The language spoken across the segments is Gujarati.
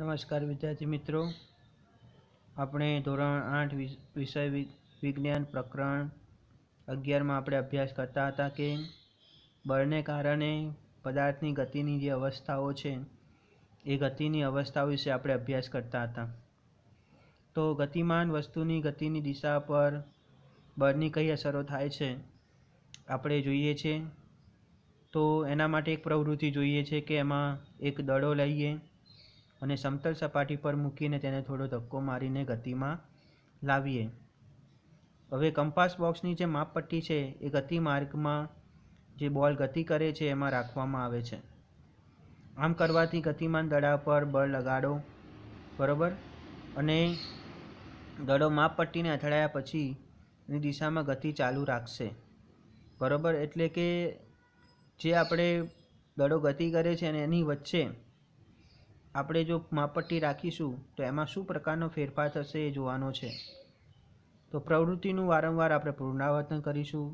નમસ્કાર વિદ્યાર્થી મિત્રો આપણે ધોરણ આઠ વિષય વિજ્ઞાન પ્રકરણ અગિયારમાં આપણે અભ્યાસ કરતા હતા કે બળને કારણે પદાર્થની ગતિની જે અવસ્થાઓ છે એ ગતિની અવસ્થાઓ વિશે આપણે અભ્યાસ કરતા હતા તો ગતિમાન વસ્તુની ગતિની દિશા પર બળની કઈ અસરો થાય છે આપણે જોઈએ છે તો એના માટે એક પ્રવૃત્તિ જોઈએ છે કે એમાં એક દડો લઈએ અને સમતલ સપાટી પર મૂકીને તેને થોડો ધક્કો મારીને ગતિમાં લાવીએ હવે કંપાસ બોક્સની જે માપપટ્ટી છે એ ગતિ માર્ગમાં જે બોલ ગતિ કરે છે એમાં રાખવામાં આવે છે આમ કરવાથી ગતિમાન દડા પર બળ લગાડો બરાબર અને દડો માપપટ્ટીને અથડાયા પછી એની દિશામાં ગતિ ચાલુ રાખશે બરાબર એટલે કે જે આપણે દડો ગતિ કરે છે અને એની વચ્ચે આપણે જો માપટ્ટી રાખીશું તો એમાં શું પ્રકારનો ફેરફાર થશે એ જોવાનો છે તો પ્રવૃત્તિનું વારંવાર આપણે પુનરાવર્તન કરીશું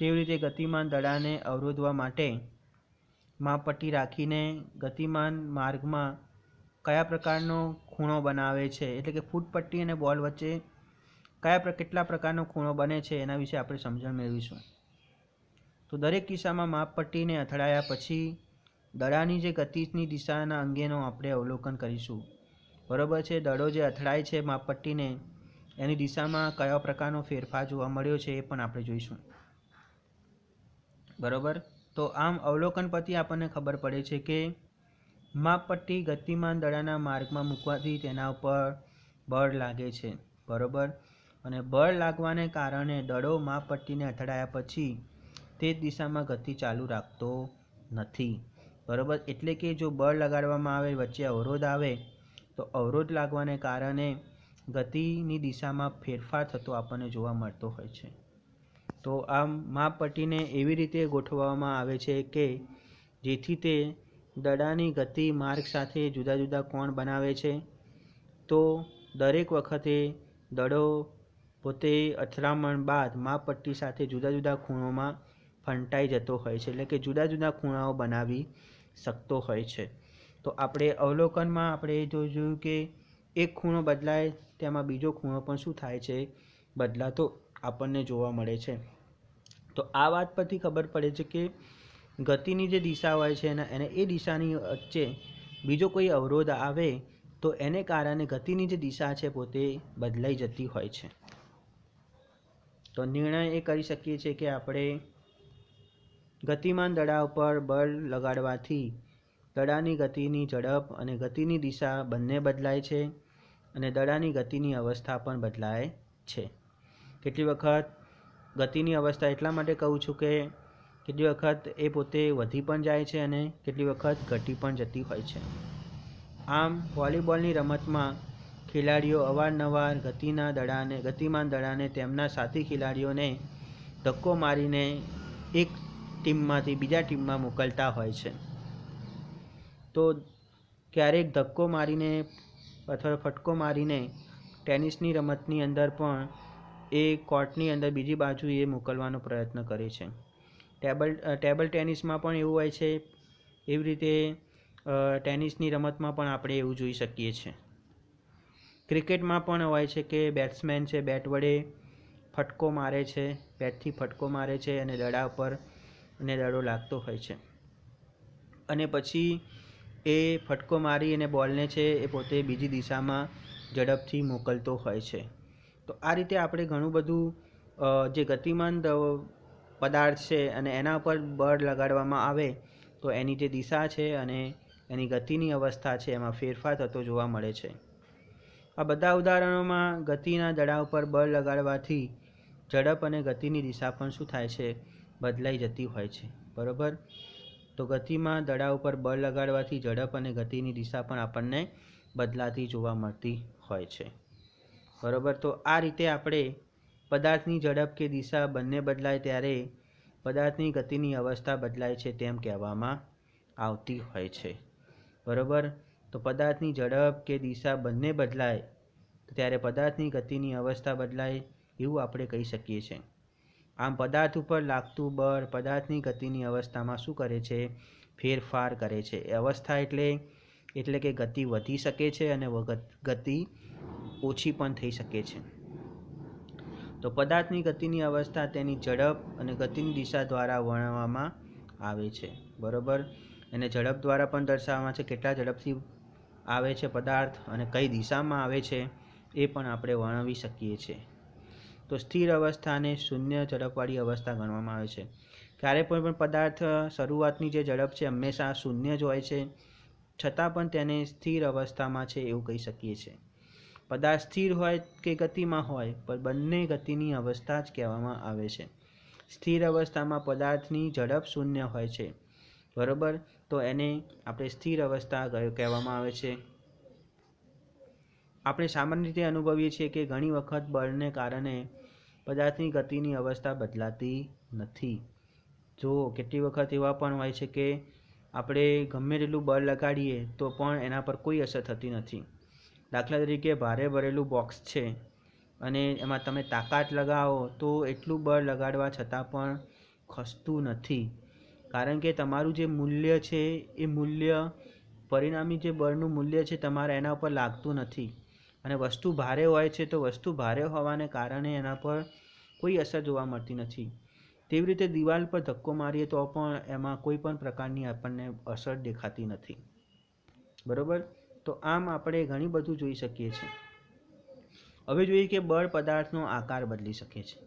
તેવી રીતે ગતિમાન દડાને અવરોધવા માટે માપટ્ટી રાખીને ગતિમાન માર્ગમાં કયા પ્રકારનો ખૂણો બનાવે છે એટલે કે ફૂટપટ્ટી અને બોલ વચ્ચે કયા કેટલા પ્રકારનો ખૂણો બને છે એના વિશે આપણે સમજણ મેળવીશું તો દરેક કિસ્સામાં માપપટ્ટીને અથડાયા પછી દડાની જે ગતિની દિશાના અંગેનો આપણે અવલોકન કરીશું બરોબર છે દડો જે અથડાય છે માપપટ્ટીને એની દિશામાં કયા પ્રકારનો ફેરફાર જોવા મળ્યો છે એ પણ આપણે જોઈશું બરાબર તો આમ અવલોકન પરથી આપણને ખબર પડે છે કે માપપટ્ટી ગતિમાન દડાના માર્ગમાં મૂકવાથી તેના ઉપર બળ લાગે છે બરોબર અને બળ લાગવાને કારણે દડો માપપટ્ટીને અથડાયા પછી તે જ દિશામાં ગતિ ચાલુ રાખતો નથી બરાબર એટલે કે જો બળ લગાડવામાં આવે વચ્ચે અવરોધ આવે તો અવરોધ લાગવાને કારણે ગતિની દિશામાં ફેરફાર થતો આપણને જોવા મળતો હોય છે તો આ માપપટ્ટીને એવી રીતે ગોઠવવામાં આવે છે કે જેથી તે દડાની ગતિ માર્ગ સાથે જુદા જુદા કોણ બનાવે છે તો દરેક વખતે દડો પોતે અથડામણ બાદ માપપટ્ટી સાથે જુદા જુદા ખૂણોમાં ફંટાઈ જતો હોય છે એટલે કે જુદા જુદા ખૂણાઓ બનાવી શકતો હોય છે તો આપણે અવલોકનમાં આપણે જો જોયું કે એક ખૂણો બદલાય તેમાં બીજો ખૂણો પણ શું થાય છે બદલાતો આપણને જોવા મળે છે તો આ વાત પરથી ખબર પડે છે કે ગતિની જે દિશા હોય છે એના એને એ દિશાની વચ્ચે બીજો કોઈ અવરોધ આવે તો એને કારણે ગતિની જે દિશા છે પોતે બદલાઈ જતી હોય છે તો નિર્ણય એ કરી શકીએ છીએ કે આપણે ગતિમાન દડા ઉપર બળ લગાડવાથી દડાની ગતિની ઝડપ અને ગતિની દિશા બંને બદલાય છે અને દડાની ગતિની અવસ્થા પણ બદલાય છે કેટલી વખત ગતિની અવસ્થા એટલા માટે કહું છું કે કેટલી વખત એ પોતે વધી પણ જાય છે અને કેટલી વખત ઘટી પણ જતી હોય છે આમ વોલીબોલની રમતમાં ખેલાડીઓ અવારનવાર ગતિના દડાને ગતિમાન દડાને તેમના સાથી ખેલાડીઓને ધક્કો મારીને એક ટીમમાંથી બીજા ટીમમાં મોકલતા હોય છે તો ક્યારેક ધક્કો મારીને અથવા ફટકો મારીને ટેનિસની રમતની અંદર પણ એ કોર્ટની અંદર બીજી બાજુ એ મોકલવાનો પ્રયત્ન કરે છે ટેબલ ટેબલ ટેનિસમાં પણ એવું હોય છે એવી રીતે ટેનિસની રમતમાં પણ આપણે એવું જોઈ શકીએ છીએ ક્રિકેટમાં પણ હોય છે કે બેટ્સમેન છે બેટ વડે ફટકો મારે છે બેટથી ફટકો મારે છે અને દડા ઉપર અને દડો લાગતો હોય છે અને પછી એ ફટકો મારી અને બોલને છે એ પોતે બીજી દિશામાં ઝડપથી મોકલતો હોય છે તો આ રીતે આપણે ઘણું બધું જે ગતિમાન પદાર્થ છે અને એના પર બળ લગાડવામાં આવે તો એની જે દિશા છે અને એની ગતિની અવસ્થા છે એમાં ફેરફાર થતો જોવા મળે છે આ બધા ઉદાહરણોમાં ગતિના દડા ઉપર બળ લગાડવાથી ઝડપ અને ગતિની દિશા પણ શું થાય છે બદલાઈ જતી હોય છે બરાબર તો ગતિમાં દડા ઉપર બળ લગાડવાથી ઝડપ અને ગતિની દિશા પણ આપણને બદલાતી જોવા મળતી હોય છે બરાબર તો આ રીતે આપણે પદાર્થની ઝડપ કે દિશા બંને બદલાય ત્યારે પદાર્થની ગતિની અવસ્થા બદલાય છે તેમ કહેવામાં આવતી હોય છે બરાબર તો પદાર્થની ઝડપ કે દિશા બંને બદલાય ત્યારે પદાર્થની ગતિની અવસ્થા બદલાય એવું આપણે કહી શકીએ છીએ આમ પદાર્થ ઉપર લાગતું બળ પદાર્થની ગતિની અવસ્થામાં શું કરે છે ફેરફાર કરે છે એ અવસ્થા એટલે એટલે કે ગતિ વધી શકે છે અને ગતિ ઓછી પણ થઈ શકે છે તો પદાર્થની ગતિની અવસ્થા તેની ઝડપ અને ગતિની દિશા દ્વારા વર્ણવવામાં આવે છે બરાબર એને ઝડપ દ્વારા પણ દર્શાવવામાં છે કેટલા ઝડપથી આવે છે પદાર્થ અને કઈ દિશામાં આવે છે એ પણ આપણે વર્ણવી શકીએ છીએ તો સ્થિર અવસ્થાને શૂન્ય ઝડપવાળી અવસ્થા ગણવામાં આવે છે ક્યારે કોઈ પણ પદાર્થ શરૂઆતની જે ઝડપ છે હંમેશા શૂન્ય જ હોય છે છતાં પણ તેને સ્થિર અવસ્થામાં છે એવું કહી શકીએ છીએ પદાર્થ સ્થિર હોય કે ગતિમાં હોય પણ બંને ગતિની અવસ્થા જ કહેવામાં આવે છે સ્થિર અવસ્થામાં પદાર્થની ઝડપ શૂન્ય હોય છે બરોબર તો એને આપણે સ્થિર અવસ્થા કહેવામાં આવે છે આપણે સામાન્ય રીતે અનુભવીએ છીએ કે ઘણી વખત બળને કારણે પદાર્થની ગતિની અવસ્થા બદલાતી નથી જો કેટલી વખત એવા પણ હોય છે કે આપણે ગમે તેટલું બળ લગાડીએ તો પણ એના પર કોઈ અસર થતી નથી દાખલા તરીકે ભારે ભરેલું બોક્સ છે અને એમાં તમે તાકાત લગાવો તો એટલું બળ લગાડવા છતાં પણ ખસતું નથી કારણ કે તમારું જે મૂલ્ય છે એ મૂલ્ય પરિણામી જે બળનું મૂલ્ય છે તમારે એના ઉપર લાગતું નથી અને વસ્તુ ભારે હોય છે તો વસ્તુ ભારે હોવાને કારણે એના પર કોઈ અસર જોવા મળતી નથી તેવી રીતે દિવાલ પર ધક્કો મારીએ તો પણ એમાં કોઈ પણ પ્રકારની આપણને અસર દેખાતી નથી બરાબર તો આમ આપણે ઘણી બધું જોઈ શકીએ છીએ હવે જોઈએ કે બળ પદાર્થનો આકાર બદલી શકે છે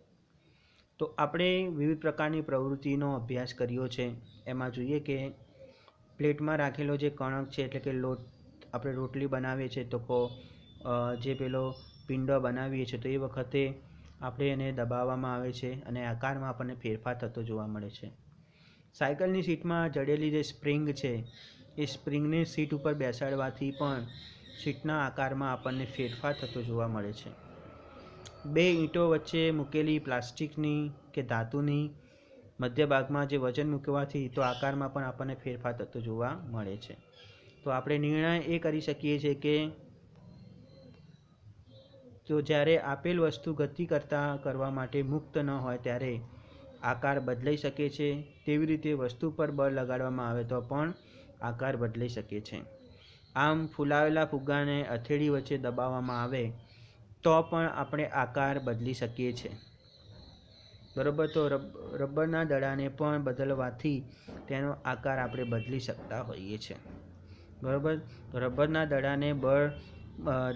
તો આપણે વિવિધ પ્રકારની પ્રવૃત્તિનો અભ્યાસ કર્યો છે એમાં જોઈએ કે પ્લેટમાં રાખેલો જે કણક છે એટલે કે લોટ આપણે રોટલી બનાવીએ છીએ તો જે પેલો પિંડો બનાવીએ છીએ તો એ વખતે આપણે એને દબાવવામાં આવે છે અને આકારમાં આપણને ફેરફાર થતો જોવા મળે છે સાયકલની સીટમાં જડેલી જે સ્પ્રિંગ છે એ સ્પ્રિંગને સીટ ઉપર બેસાડવાથી પણ સીટના આકારમાં આપણને ફેરફાર થતો જોવા મળે છે બે ઈંટો વચ્ચે મૂકેલી પ્લાસ્ટિકની કે ધાતુની મધ્ય ભાગમાં જે વજન મૂકવાથી તો આકારમાં પણ આપણને ફેરફાર થતો જોવા મળે છે તો આપણે નિર્ણય એ કરી શકીએ છીએ કે તો જ્યારે આપેલ વસ્તુ ગતિ કરતાં કરવા માટે મુક્ત ન હોય ત્યારે આકાર બદલાઈ શકે છે તેવી રીતે વસ્તુ પર બળ લગાડવામાં આવે તો પણ આકાર બદલાઈ શકે છે આમ ફૂલાવેલા ફુગ્ગાને અથેળી વચ્ચે દબાવવામાં આવે તો પણ આપણે આકાર બદલી શકીએ છીએ બરાબર તો રબ રબરના દડાને પણ બદલવાથી તેનો આકાર આપણે બદલી શકતા હોઈએ છીએ બરાબર રબરના દડાને બળ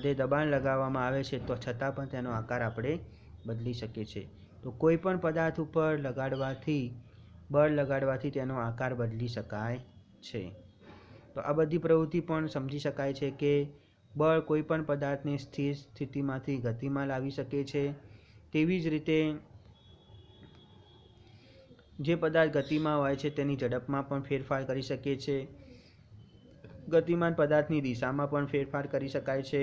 તે દબાણ લગાવવામાં આવે છે તો છતાં પણ તેનો આકાર આપણે બદલી શકીએ છીએ તો કોઈ પણ પદાર્થ ઉપર લગાડવાથી બળ લગાડવાથી તેનો આકાર બદલી શકાય છે તો આ બધી પ્રવૃત્તિ પણ સમજી શકાય છે કે બળ કોઈ પણ પદાર્થને સ્થિર સ્થિતિમાંથી ગતિમાં લાવી શકે છે તેવી જ રીતે જે પદાર્થ ગતિમાં હોય છે તેની ઝડપમાં પણ ફેરફાર કરી શકે છે ગતિમાન પદાર્થની દિશામાં પણ ફેરફાર કરી શકાય છે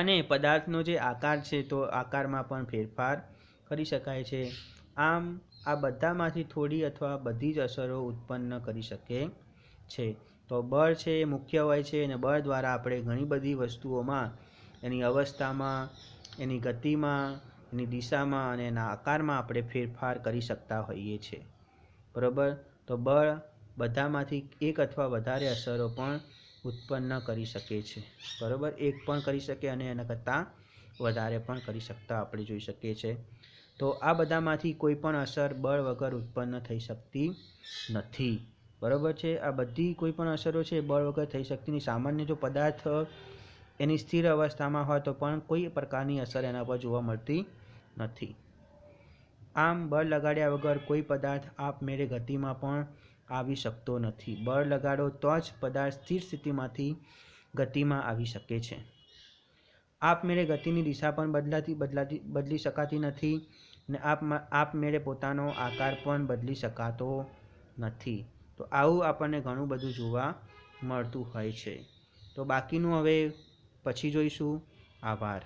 અને પદાર્થનો જે આકાર છે તો આકારમાં પણ ફેરફાર કરી શકાય છે આમ આ બધામાંથી થોડી અથવા બધી જ અસરો ઉત્પન્ન કરી શકે છે તો બળ છે એ મુખ્ય હોય છે અને બળ દ્વારા આપણે ઘણી બધી વસ્તુઓમાં એની અવસ્થામાં એની ગતિમાં એની દિશામાં અને એના આકારમાં આપણે ફેરફાર કરી શકતા હોઈએ છીએ બરાબર તો બળ બધામાંથી એક અથવા વધારે અસરો પણ ઉત્પન્ન કરી શકે છે બરાબર એક પણ કરી શકે અને એના કરતાં વધારે પણ કરી શકતા આપણે જોઈ શકીએ છીએ તો આ બધામાંથી કોઈ પણ અસર બળ વગર ઉત્પન્ન થઈ શકતી નથી બરાબર છે આ બધી કોઈ પણ અસરો છે બળ વગર થઈ શકતી નહીં સામાન્ય જો પદાર્થ એની સ્થિર અવસ્થામાં હોય તો પણ કોઈ પ્રકારની અસર એના પર જોવા મળતી નથી આમ બળ લગાડ્યા વગર કોઈ પદાર્થ આપમેળે ગતિમાં પણ આવી શકતો નથી બળ લગાડો તો જ પદાર્થ સ્થિર સ્થિતિમાંથી ગતિમાં આવી શકે છે આપમેળે ગતિની દિશા પણ બદલાતી બદલાતી બદલી શકાતી નથી ને આપ આપમેળે પોતાનો આકાર પણ બદલી શકાતો નથી તો આવું આપણને ઘણું બધું જોવા મળતું હોય છે તો બાકીનું હવે પછી જોઈશું આભાર